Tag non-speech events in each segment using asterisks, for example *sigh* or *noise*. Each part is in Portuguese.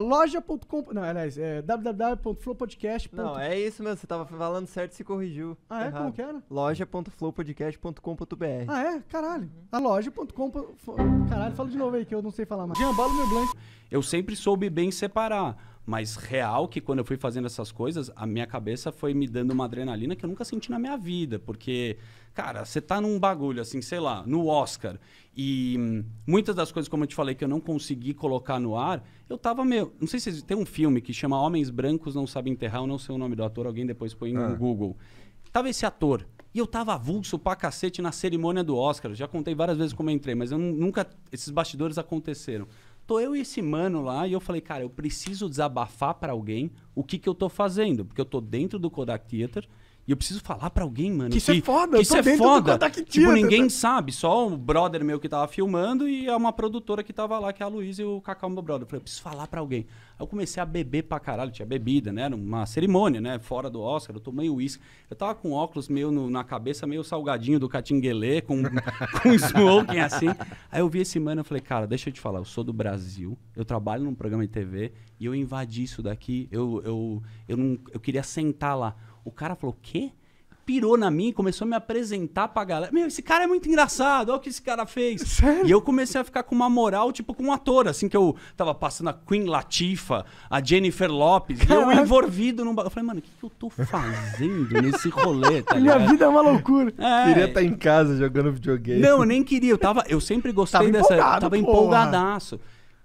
Loja.com. Não, aliás, é www.flowpodcast. Não, é isso mesmo, você tava falando certo e se corrigiu. Ah, é? Errado. Como que era? Loja.flowpodcast.com.br. Ah, é? Caralho. A loja.com. Caralho, fala de novo aí que eu não sei falar mais. Jean meu blanco. Eu sempre soube bem separar mas real que quando eu fui fazendo essas coisas, a minha cabeça foi me dando uma adrenalina que eu nunca senti na minha vida. Porque, cara, você tá num bagulho, assim, sei lá, no Oscar. E muitas das coisas, como eu te falei, que eu não consegui colocar no ar, eu tava meio. Não sei se tem um filme que chama Homens Brancos Não Sabem Enterrar, eu não sei o nome do ator, alguém depois põe no ah. Google. Tava esse ator. E eu tava avulso pra cacete na cerimônia do Oscar. Já contei várias vezes como eu entrei, mas eu nunca. Esses bastidores aconteceram tô eu e esse mano lá e eu falei, cara, eu preciso desabafar para alguém o que que eu tô fazendo, porque eu tô dentro do Kodak Theater e eu preciso falar pra alguém, mano. Que isso é que, é foda, que isso é foda. Que tira, tipo, tá ninguém tá... sabe. Só o brother meu que tava filmando e é uma produtora que tava lá, que é a Luísa e o Cacau, meu brother. Eu falei, eu preciso falar pra alguém. Aí eu comecei a beber pra caralho, tinha bebida, né? Era uma cerimônia, né? Fora do Oscar, eu tomei uísque. Eu tava com óculos meio no, na cabeça, meio salgadinho do Catinguelê, com, *laughs* com smoking assim. Aí eu vi esse mano e falei, cara, deixa eu te falar, eu sou do Brasil, eu trabalho num programa de TV e eu invadi isso daqui, eu, eu, eu, não, eu queria sentar lá. O cara falou, o quê? pirou na mim, começou a me apresentar pra galera. Meu, esse cara é muito engraçado, olha o que esse cara fez. *laughs* Sério? E eu comecei a ficar com uma moral, tipo, com um ator, assim, que eu tava passando a Queen Latifa, a Jennifer Lopes, e eu envolvido num. Eu falei, mano, o que, que, eu tô fazendo nesse rolê, tá *laughs* Minha vida é uma loucura. É. Queria estar tá em casa jogando videogame. Não, eu nem queria, eu tava. Eu sempre gostei tava dessa. Tava pô. empolgadaço.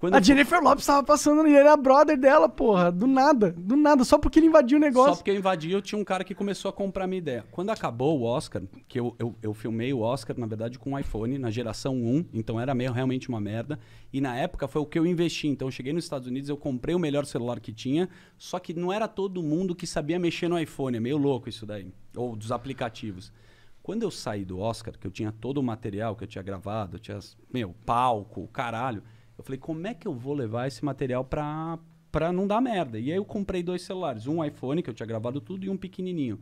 Quando a eu... Jennifer Lopes tava passando e ele era brother dela, porra. Do nada, do nada. Só porque ele invadiu o negócio. Só porque eu invadi, eu tinha um cara que começou a comprar minha ideia. Quando acabou o Oscar, que eu, eu, eu filmei o Oscar, na verdade, com o um iPhone, na geração 1. Então era meio, realmente uma merda. E na época foi o que eu investi. Então eu cheguei nos Estados Unidos, eu comprei o melhor celular que tinha. Só que não era todo mundo que sabia mexer no iPhone. É meio louco isso daí. Ou dos aplicativos. Quando eu saí do Oscar, que eu tinha todo o material que eu tinha gravado, eu tinha, meu, palco, caralho eu falei, como é que eu vou levar esse material pra, pra não dar merda? E aí eu comprei dois celulares, um iPhone, que eu tinha gravado tudo, e um pequenininho.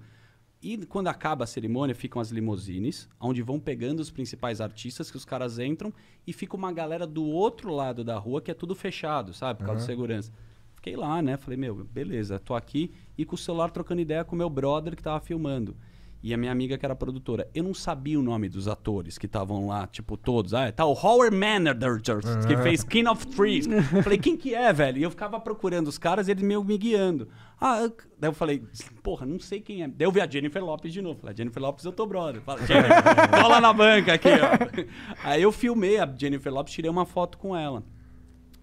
E quando acaba a cerimônia, ficam as limusines, onde vão pegando os principais artistas que os caras entram e fica uma galera do outro lado da rua que é tudo fechado, sabe? Por causa uhum. de segurança. Fiquei lá, né? Falei, meu, beleza, tô aqui e com o celular trocando ideia com o meu brother que tava filmando. E a minha amiga que era produtora, eu não sabia o nome dos atores que estavam lá, tipo, todos. Ah, é tá o Howard Manager, que uhum. fez King of Trees. *laughs* falei, quem que é, velho? E eu ficava procurando os caras e eles meio me guiando. Ah, eu... daí eu falei, porra, não sei quem é. Daí eu vi a Jennifer Lopes de novo. Falei, a Jennifer Lopes eu tô brother. Falei, Jennifer, lá *laughs* na banca aqui, ó. Aí eu filmei a Jennifer Lopes, tirei uma foto com ela.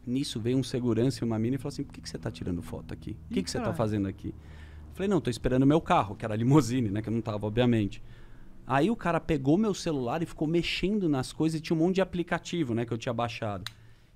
Nisso veio um segurança e uma mina e falou assim, por que, que você tá tirando foto aqui? O que, que você tá fazendo aqui? Falei, não, tô esperando o meu carro, que era a limusine, né? Que eu não tava, obviamente. Aí o cara pegou meu celular e ficou mexendo nas coisas e tinha um monte de aplicativo, né? Que eu tinha baixado.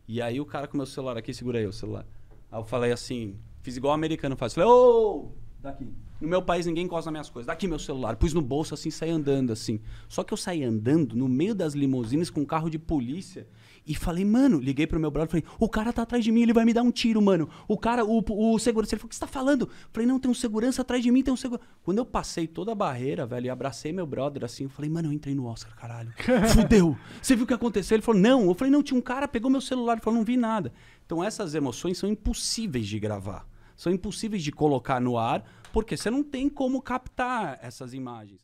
E aí o cara com meu celular aqui, segura aí o celular. Aí eu falei assim, fiz igual o americano faz. Falei, ô! Oh! Daqui. No meu país ninguém encosta nas minhas coisas. Daqui meu celular. Pus no bolso assim, saí andando assim. Só que eu saí andando no meio das limousines com um carro de polícia e falei, mano, liguei pro meu brother, falei, o cara tá atrás de mim, ele vai me dar um tiro, mano. O cara, o, o segurança, ele falou, o que você tá falando? Falei, não, tem um segurança atrás de mim, tem um segurança. Quando eu passei toda a barreira, velho, e abracei meu brother assim, eu falei, mano, eu entrei no Oscar, caralho. *laughs* Fudeu. Você viu o que aconteceu? Ele falou, não. Eu falei, não, tinha um cara, pegou meu celular, ele falou, não vi nada. Então essas emoções são impossíveis de gravar são impossíveis de colocar no ar, porque você não tem como captar essas imagens.